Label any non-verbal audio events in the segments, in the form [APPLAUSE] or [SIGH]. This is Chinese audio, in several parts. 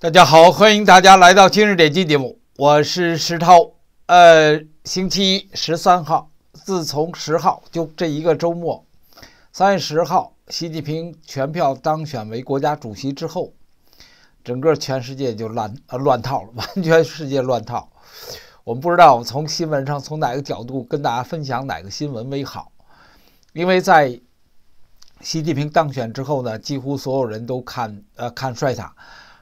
大家好，欢迎大家来到今日点击节目，我是石涛。呃，星期一十三号，自从十号就这一个周末，三月十号，习近平全票当选为国家主席之后，整个全世界就乱呃乱套了，[LAUGHS] 完全世界乱套。我们不知道从新闻上从哪个角度跟大家分享哪个新闻为好，因为在习近平当选之后呢，几乎所有人都看呃看帅他。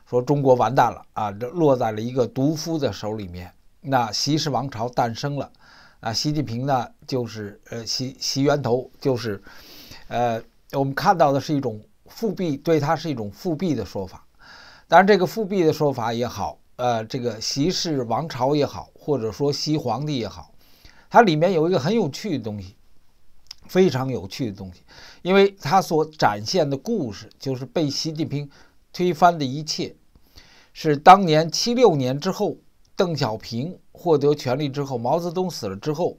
说中国完蛋了啊！这落在了一个毒夫的手里面，那习氏王朝诞生了，啊，习近平呢就是呃习习源头就是，呃，我们看到的是一种复辟，对他是一种复辟的说法。当然，这个复辟的说法也好，呃，这个习氏王朝也好，或者说习皇帝也好，它里面有一个很有趣的东西，非常有趣的东西，因为它所展现的故事就是被习近平推翻的一切。是当年七六年之后，邓小平获得权力之后，毛泽东死了之后，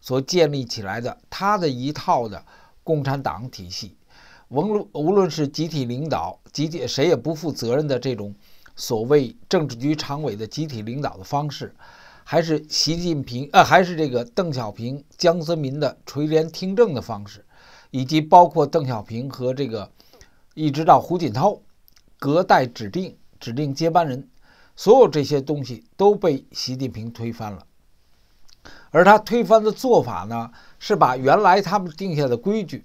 所建立起来的他的一套的共产党体系。无论无论是集体领导、集体谁也不负责任的这种所谓政治局常委的集体领导的方式，还是习近平呃，还是这个邓小平、江泽民的垂帘听政的方式，以及包括邓小平和这个一直到胡锦涛隔代指定。指定接班人，所有这些东西都被习近平推翻了。而他推翻的做法呢，是把原来他们定下的规矩，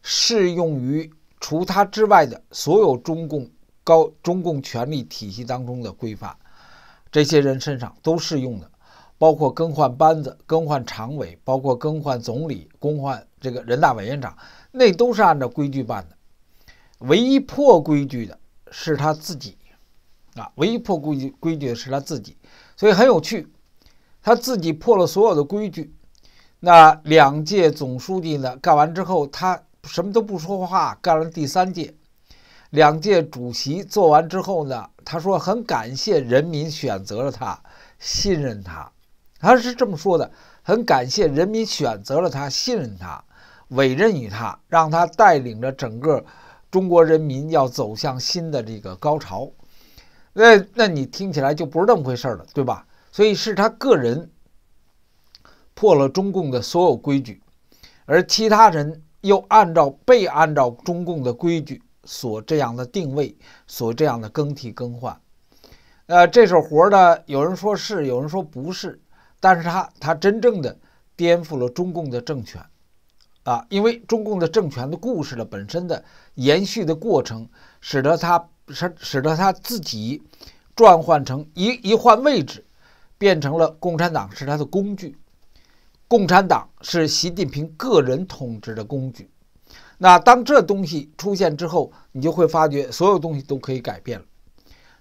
适用于除他之外的所有中共高、中共权力体系当中的规范，这些人身上都适用的，包括更换班子、更换常委，包括更换总理、更换这个人大委员长，那都是按照规矩办的。唯一破规矩的是他自己。啊，唯一破规矩规矩的是他自己，所以很有趣。他自己破了所有的规矩。那两届总书记呢，干完之后，他什么都不说话。干了第三届，两届主席做完之后呢，他说很感谢人民选择了他，信任他，他是这么说的：很感谢人民选择了他，信任他，委任于他，让他带领着整个中国人民要走向新的这个高潮。那那你听起来就不是那么回事了，对吧？所以是他个人破了中共的所有规矩，而其他人又按照被按照中共的规矩所这样的定位，所这样的更替更换。呃，这手活儿呢，有人说是，有人说不是，但是他他真正的颠覆了中共的政权啊，因为中共的政权的故事的本身的延续的过程，使得他。使使得他自己转换成一一换位置，变成了共产党是他的工具，共产党是习近平个人统治的工具。那当这东西出现之后，你就会发觉所有东西都可以改变了。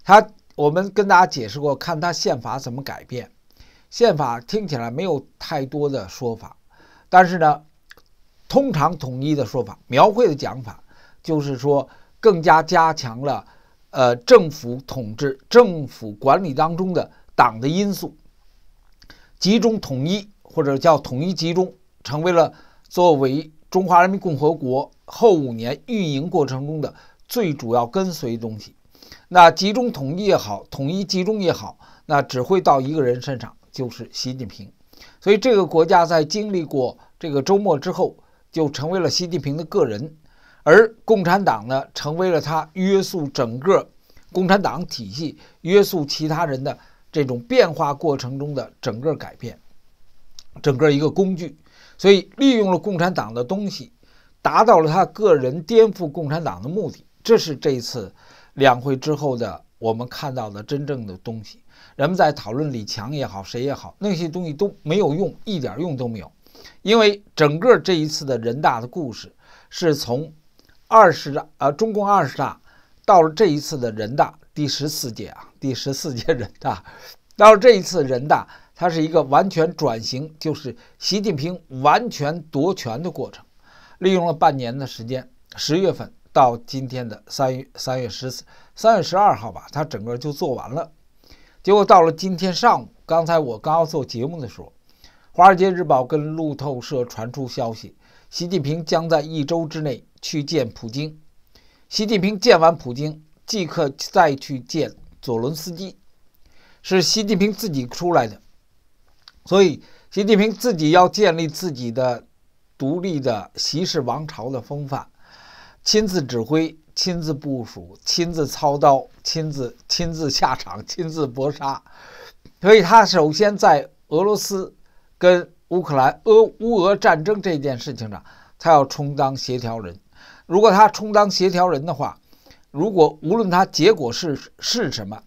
他我们跟大家解释过，看他宪法怎么改变。宪法听起来没有太多的说法，但是呢，通常统一的说法、描绘的讲法，就是说更加加强了。呃，政府统治、政府管理当中的党的因素，集中统一或者叫统一集中，成为了作为中华人民共和国后五年运营过程中的最主要跟随东西。那集中统一也好，统一集中也好，那只会到一个人身上，就是习近平。所以，这个国家在经历过这个周末之后，就成为了习近平的个人。而共产党呢，成为了他约束整个共产党体系、约束其他人的这种变化过程中的整个改变，整个一个工具。所以利用了共产党的东西，达到了他个人颠覆共产党的目的。这是这一次两会之后的我们看到的真正的东西。人们在讨论李强也好，谁也好，那些东西都没有用，一点用都没有，因为整个这一次的人大的故事是从。二十大啊，中共二十大到了这一次的人大第十四届啊，第十四届人大 [LAUGHS] 到了这一次人大，它是一个完全转型，就是习近平完全夺权的过程，利用了半年的时间，十月份到今天的三月三月十，三月十二号吧，他整个就做完了。结果到了今天上午，刚才我刚要做节目的时候，华尔街日报跟路透社传出消息。习近平将在一周之内去见普京。习近平见完普京，即刻再去见佐伦斯基。是习近平自己出来的，所以习近平自己要建立自己的独立的习氏王朝的风范，亲自指挥，亲自部署，亲自操刀，亲自亲自下场，亲自搏杀。所以他首先在俄罗斯跟。乌克兰俄乌俄战争这件事情上，他要充当协调人。如果他充当协调人的话，如果无论他结果是是什么，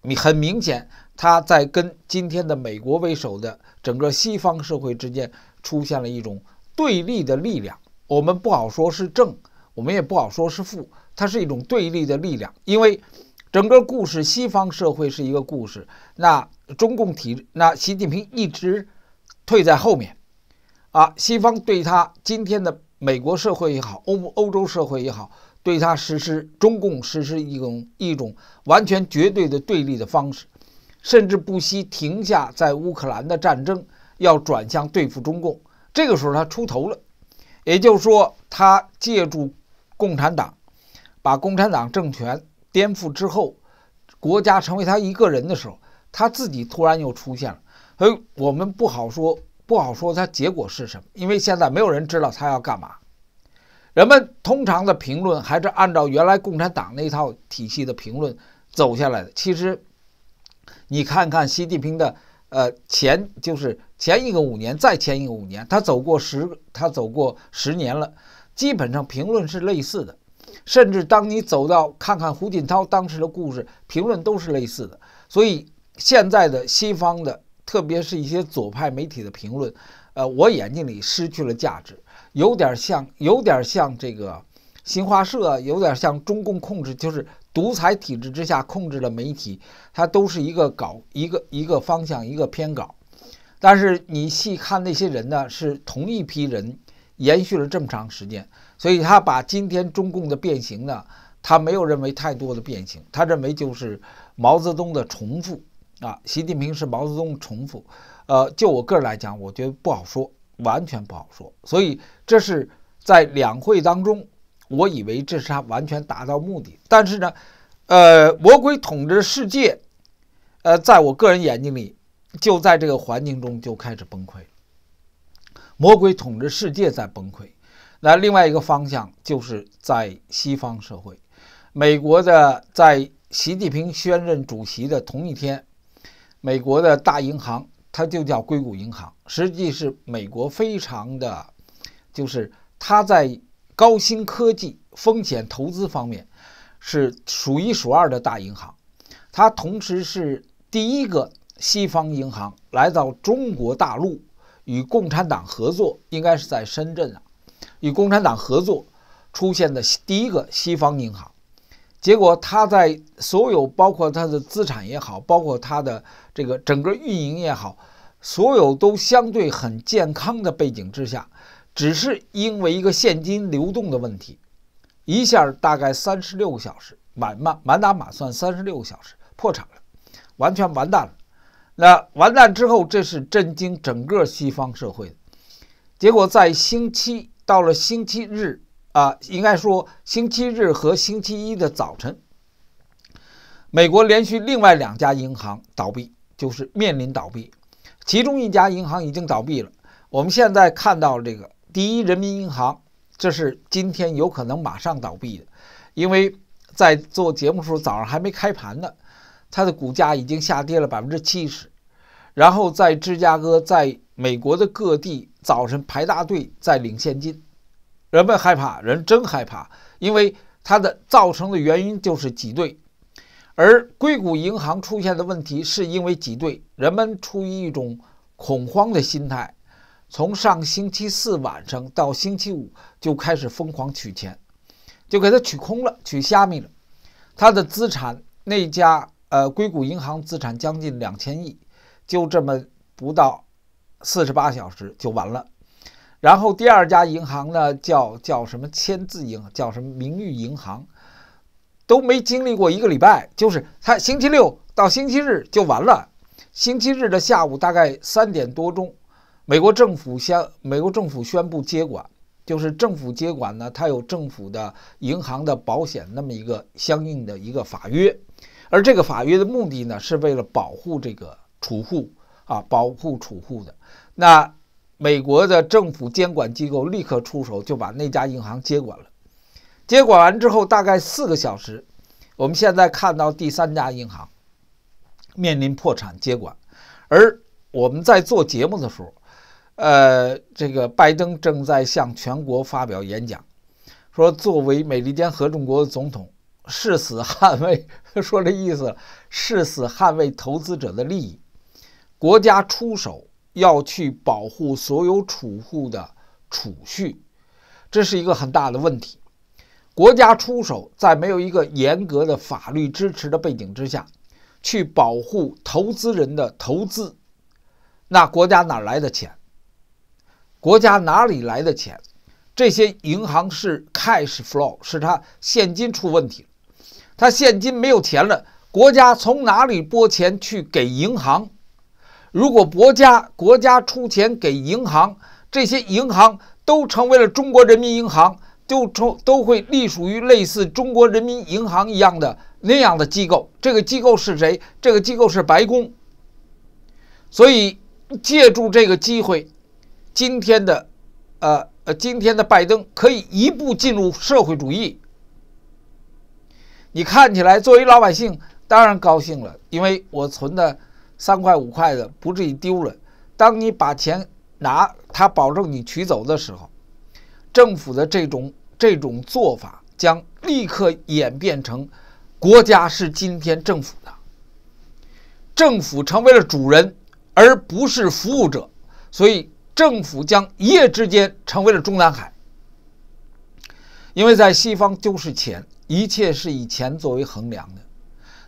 你很明显他在跟今天的美国为首的整个西方社会之间出现了一种对立的力量。我们不好说是正，我们也不好说是负，它是一种对立的力量。因为整个故事，西方社会是一个故事，那中共体，那习近平一直。退在后面，啊，西方对他今天的美国社会也好，欧欧洲社会也好，对他实施中共实施一种一种完全绝对的对立的方式，甚至不惜停下在乌克兰的战争，要转向对付中共。这个时候他出头了，也就是说，他借助共产党把共产党政权颠覆之后，国家成为他一个人的时候，他自己突然又出现了。所以我们不好说，不好说它结果是什么，因为现在没有人知道他要干嘛。人们通常的评论还是按照原来共产党那套体系的评论走下来的。其实，你看看习近平的，呃，前就是前一个五年，再前一个五年，他走过十，他走过十年了，基本上评论是类似的。甚至当你走到看看胡锦涛当时的故事，评论都是类似的。所以现在的西方的。特别是一些左派媒体的评论，呃，我眼睛里失去了价值，有点像，有点像这个新华社，有点像中共控制，就是独裁体制之下控制的媒体，它都是一个稿，一个一个方向，一个偏稿。但是你细看那些人呢，是同一批人，延续了这么长时间，所以他把今天中共的变形呢，他没有认为太多的变形，他认为就是毛泽东的重复。啊，习近平是毛泽东重复，呃，就我个人来讲，我觉得不好说，完全不好说。所以这是在两会当中，我以为这是他完全达到目的。但是呢，呃，魔鬼统治世界，呃，在我个人眼睛里，就在这个环境中就开始崩溃魔鬼统治世界在崩溃。那另外一个方向就是在西方社会，美国的在习近平宣任主席的同一天。美国的大银行，它就叫硅谷银行，实际是美国非常的，就是它在高新科技风险投资方面是数一数二的大银行。它同时是第一个西方银行来到中国大陆与共产党合作，应该是在深圳啊，与共产党合作出现的第一个西方银行。结果，他在所有包括他的资产也好，包括他的这个整个运营也好，所有都相对很健康的背景之下，只是因为一个现金流动的问题，一下大概三十六个小时，满马满打满算三十六个小时破产了，完全完蛋了。那完蛋之后，这是震惊整个西方社会。结果在星期到了星期日。啊，应该说星期日和星期一的早晨，美国连续另外两家银行倒闭，就是面临倒闭，其中一家银行已经倒闭了。我们现在看到这个第一人民银行，这是今天有可能马上倒闭的，因为在做节目时候早上还没开盘呢，它的股价已经下跌了百分之七十，然后在芝加哥，在美国的各地早晨排大队在领现金。人们害怕，人真害怕，因为它的造成的原因就是挤兑，而硅谷银行出现的问题是因为挤兑。人们出于一种恐慌的心态，从上星期四晚上到星期五就开始疯狂取钱，就给它取空了，取虾米了。它的资产，那家呃硅谷银行资产将近两千亿，就这么不到四十八小时就完了。然后第二家银行呢，叫叫什么签字银，叫什么名誉银行，都没经历过一个礼拜，就是他星期六到星期日就完了。星期日的下午大概三点多钟，美国政府宣，美国政府宣布接管，就是政府接管呢，它有政府的银行的保险那么一个相应的一个法约，而这个法约的目的呢，是为了保护这个储户啊，保护储户的那。美国的政府监管机构立刻出手，就把那家银行接管了。接管完之后，大概四个小时，我们现在看到第三家银行面临破产接管。而我们在做节目的时候，呃，这个拜登正在向全国发表演讲，说作为美利坚合众国总统，誓死捍卫，说这意思，誓死捍卫投资者的利益，国家出手。要去保护所有储户的储蓄，这是一个很大的问题。国家出手，在没有一个严格的法律支持的背景之下，去保护投资人的投资，那国家哪来的钱？国家哪里来的钱？这些银行是 cash flow，是他现金出问题，他现金没有钱了，国家从哪里拨钱去给银行？如果国家国家出钱给银行，这些银行都成为了中国人民银行，都成都会隶属于类似中国人民银行一样的那样的机构。这个机构是谁？这个机构是白宫。所以借助这个机会，今天的，呃呃，今天的拜登可以一步进入社会主义。你看起来作为老百姓当然高兴了，因为我存的。三块五块的不至于丢了。当你把钱拿，他保证你取走的时候，政府的这种这种做法将立刻演变成：国家是今天政府的，政府成为了主人，而不是服务者。所以，政府将一夜之间成为了中南海，因为在西方就是钱，一切是以钱作为衡量的。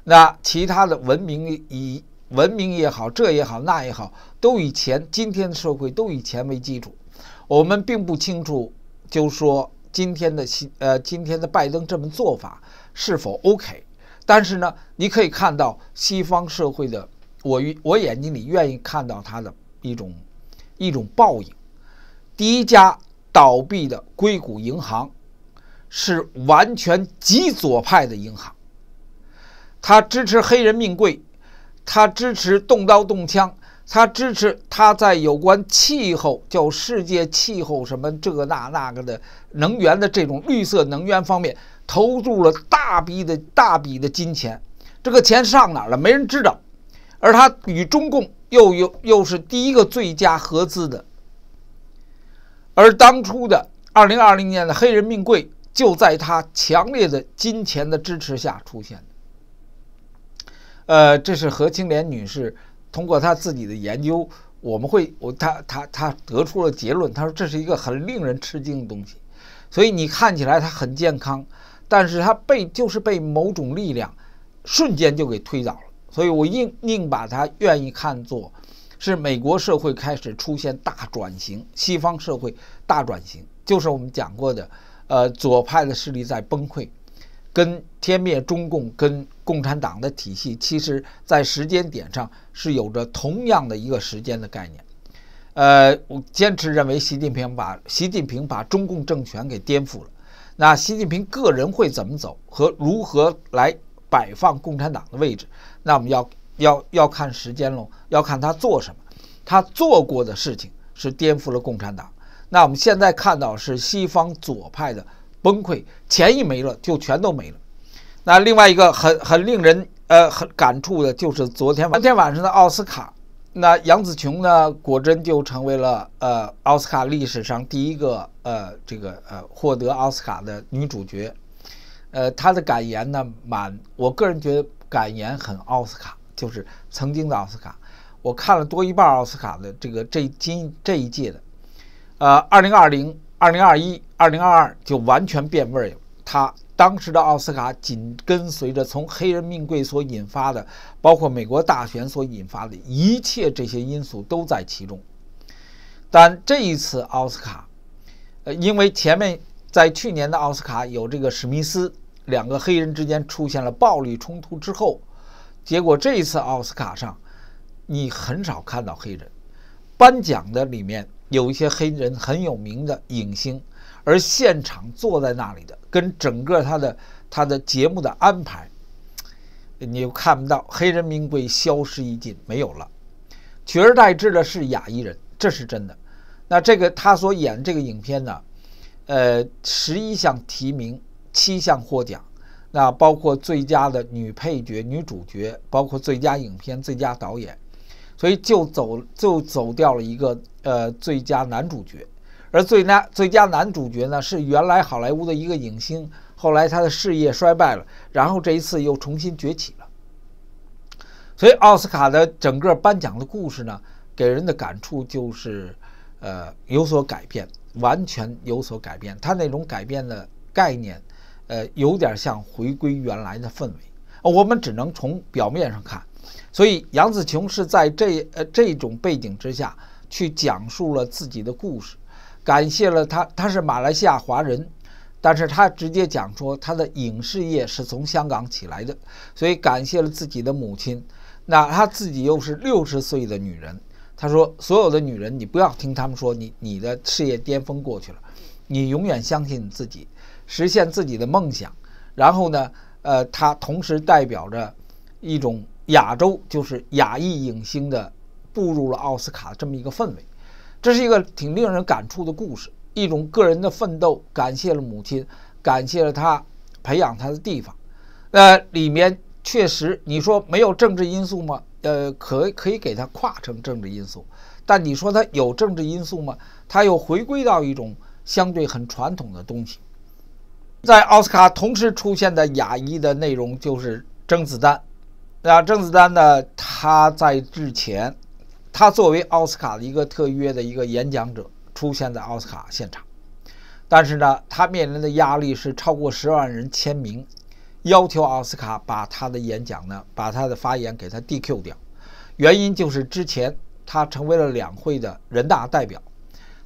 那其他的文明以。文明也好，这也好，那也好，都以钱。今天的社会都以钱为基础。我们并不清楚，就说今天的西，呃，今天的拜登这么做法是否 OK。但是呢，你可以看到西方社会的，我与我眼睛里愿意看到它的一种一种报应。第一家倒闭的硅谷银行是完全极左派的银行，它支持黑人命贵。他支持动刀动枪，他支持他在有关气候叫世界气候什么这个那那个的能源的这种绿色能源方面投入了大笔的大笔的金钱，这个钱上哪了没人知道，而他与中共又又又是第一个最佳合资的，而当初的二零二零年的黑人命贵就在他强烈的金钱的支持下出现。呃，这是何青莲女士通过她自己的研究，我们会，我她她她得出了结论。她说这是一个很令人吃惊的东西，所以你看起来她很健康，但是她被就是被某种力量瞬间就给推倒了。所以我硬硬把它愿意看作是美国社会开始出现大转型，西方社会大转型，就是我们讲过的，呃，左派的势力在崩溃。跟天灭中共、跟共产党的体系，其实在时间点上是有着同样的一个时间的概念。呃，我坚持认为，习近平把习近平把中共政权给颠覆了。那习近平个人会怎么走和如何来摆放共产党的位置？那我们要要要看时间喽，要看他做什么。他做过的事情是颠覆了共产党。那我们现在看到是西方左派的。崩溃，钱一没了就全都没了。那另外一个很很令人呃很感触的就是昨天晚昨天晚上的奥斯卡，那杨紫琼呢果真就成为了呃奥斯卡历史上第一个呃这个呃获得奥斯卡的女主角。呃，她的感言呢满我个人觉得感言很奥斯卡，就是曾经的奥斯卡。我看了多一半奥斯卡的这个这今这一届的，呃，二零二零二零二一。二零二二就完全变味了。他当时的奥斯卡紧跟随着从黑人命贵所引发的，包括美国大选所引发的一切这些因素都在其中。但这一次奥斯卡，呃，因为前面在去年的奥斯卡有这个史密斯两个黑人之间出现了暴力冲突之后，结果这一次奥斯卡上你很少看到黑人颁奖的里面有一些黑人很有名的影星。而现场坐在那里的，跟整个他的他的节目的安排，你又看不到黑人名贵消失一尽没有了，取而代之的是亚裔人，这是真的。那这个他所演这个影片呢，呃，十一项提名，七项获奖，那包括最佳的女配角、女主角，包括最佳影片、最佳导演，所以就走就走掉了一个呃最佳男主角。而最男最佳男主角呢，是原来好莱坞的一个影星，后来他的事业衰败了，然后这一次又重新崛起了。所以奥斯卡的整个颁奖的故事呢，给人的感触就是，呃，有所改变，完全有所改变。他那种改变的概念，呃，有点像回归原来的氛围。我们只能从表面上看。所以杨紫琼是在这呃这种背景之下去讲述了自己的故事。感谢了他，他是马来西亚华人，但是他直接讲说他的影视业是从香港起来的，所以感谢了自己的母亲。那他自己又是六十岁的女人，他说所有的女人，你不要听他们说，你你的事业巅峰过去了，你永远相信自己，实现自己的梦想。然后呢，呃，他同时代表着一种亚洲，就是亚裔影星的步入了奥斯卡这么一个氛围。这是一个挺令人感触的故事，一种个人的奋斗，感谢了母亲，感谢了他培养他的地方。那里面确实，你说没有政治因素吗？呃，可可以给他跨成政治因素，但你说他有政治因素吗？他又回归到一种相对很传统的东西。在奥斯卡同时出现的亚裔的内容就是甄子丹，那甄子丹呢，他在之前。他作为奥斯卡的一个特约的一个演讲者出现在奥斯卡现场，但是呢，他面临的压力是超过十万人签名，要求奥斯卡把他的演讲呢，把他的发言给他 DQ 掉。原因就是之前他成为了两会的人大代表，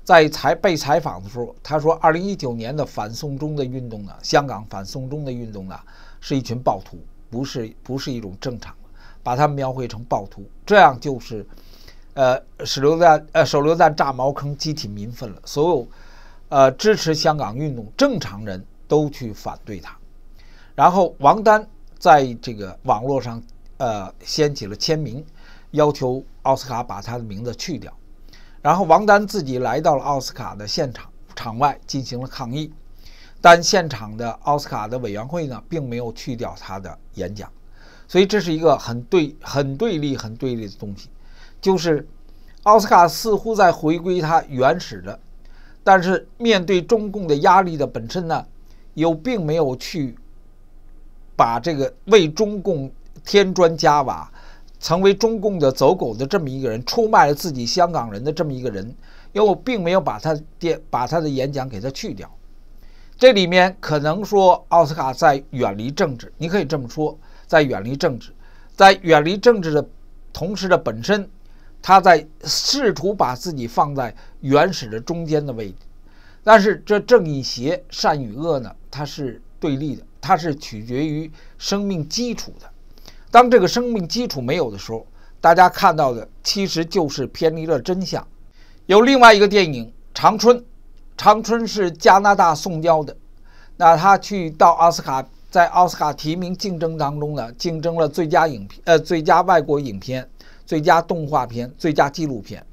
在采被采访的时候，他说二零一九年的反送中的运动呢，香港反送中的运动呢，是一群暴徒，不是不是一种正常把他描绘成暴徒，这样就是。呃，手榴弹，呃，手榴弹炸茅坑，激起民愤了。所有，呃，支持香港运动正常人都去反对他。然后王丹在这个网络上，呃，掀起了签名，要求奥斯卡把他的名字去掉。然后王丹自己来到了奥斯卡的现场场外进行了抗议，但现场的奥斯卡的委员会呢，并没有去掉他的演讲。所以这是一个很对、很对立、很对立的东西。就是奥斯卡似乎在回归他原始的，但是面对中共的压力的本身呢，又并没有去把这个为中共添砖加瓦、成为中共的走狗的这么一个人，出卖了自己香港人的这么一个人，又并没有把他电把他的演讲给他去掉。这里面可能说奥斯卡在远离政治，你可以这么说，在远离政治，在远离政治的同时的本身。他在试图把自己放在原始的中间的位置，但是这正义、邪、善与恶呢？它是对立的，它是取决于生命基础的。当这个生命基础没有的时候，大家看到的其实就是偏离了真相。有另外一个电影《长春》，长春是加拿大送交的，那他去到奥斯卡，在奥斯卡提名竞争当中呢，竞争了最佳影片，呃，最佳外国影片。最佳动画片、最佳纪录片，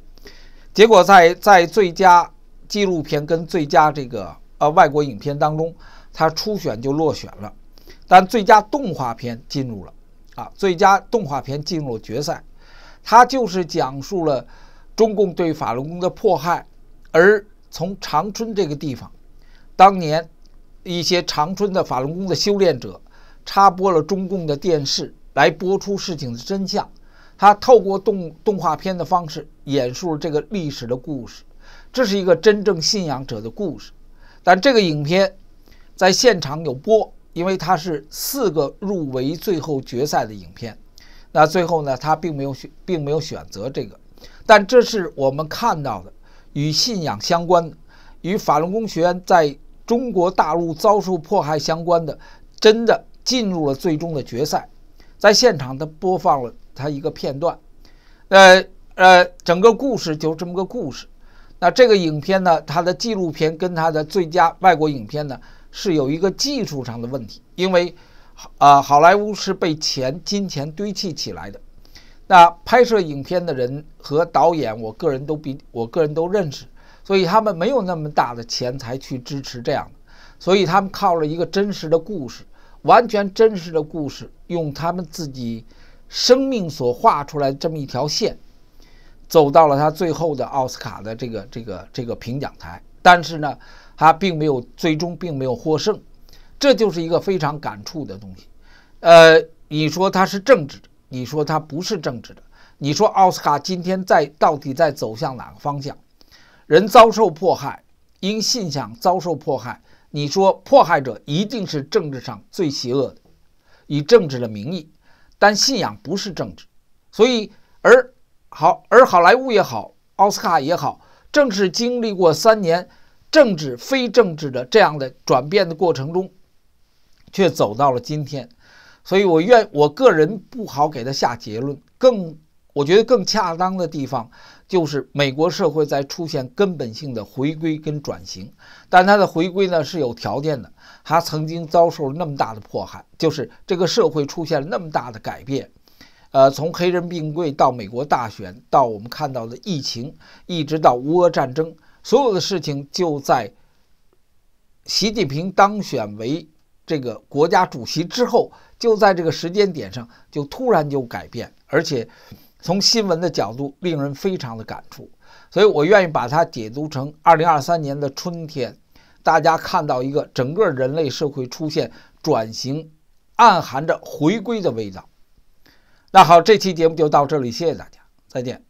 结果在在最佳纪录片跟最佳这个呃外国影片当中，他初选就落选了，但最佳动画片进入了啊，最佳动画片进入了决赛。他就是讲述了中共对法轮功的迫害，而从长春这个地方，当年一些长春的法轮功的修炼者插播了中共的电视来播出事情的真相。他透过动动画片的方式演述这个历史的故事，这是一个真正信仰者的故事。但这个影片在现场有播，因为它是四个入围最后决赛的影片。那最后呢，他并没有选，并没有选择这个。但这是我们看到的与信仰相关的、与法轮功学员在中国大陆遭受迫害相关的，真的进入了最终的决赛，在现场他播放了。它一个片段，呃呃，整个故事就这么个故事。那这个影片呢，它的纪录片跟它的最佳外国影片呢，是有一个技术上的问题，因为啊，好莱坞是被钱金钱堆砌起来的。那拍摄影片的人和导演，我个人都比我个人都认识，所以他们没有那么大的钱财去支持这样的，所以他们靠了一个真实的故事，完全真实的故事，用他们自己。生命所画出来这么一条线，走到了他最后的奥斯卡的这个这个这个评奖台，但是呢，他并没有最终并没有获胜，这就是一个非常感触的东西。呃，你说他是政治的，你说他不是政治的，你说奥斯卡今天在到底在走向哪个方向？人遭受迫害，因信仰遭受迫害，你说迫害者一定是政治上最邪恶的，以政治的名义。但信仰不是政治，所以而好而好莱坞也好，奥斯卡也好，正是经历过三年政治非政治的这样的转变的过程中，却走到了今天。所以我愿我个人不好给他下结论，更我觉得更恰当的地方就是美国社会在出现根本性的回归跟转型，但它的回归呢是有条件的。他曾经遭受了那么大的迫害，就是这个社会出现了那么大的改变，呃，从黑人病贵到美国大选，到我们看到的疫情，一直到乌俄战争，所有的事情就在习近平当选为这个国家主席之后，就在这个时间点上就突然就改变，而且从新闻的角度令人非常的感触，所以我愿意把它解读成二零二三年的春天。大家看到一个整个人类社会出现转型，暗含着回归的味道。那好，这期节目就到这里，谢谢大家，再见。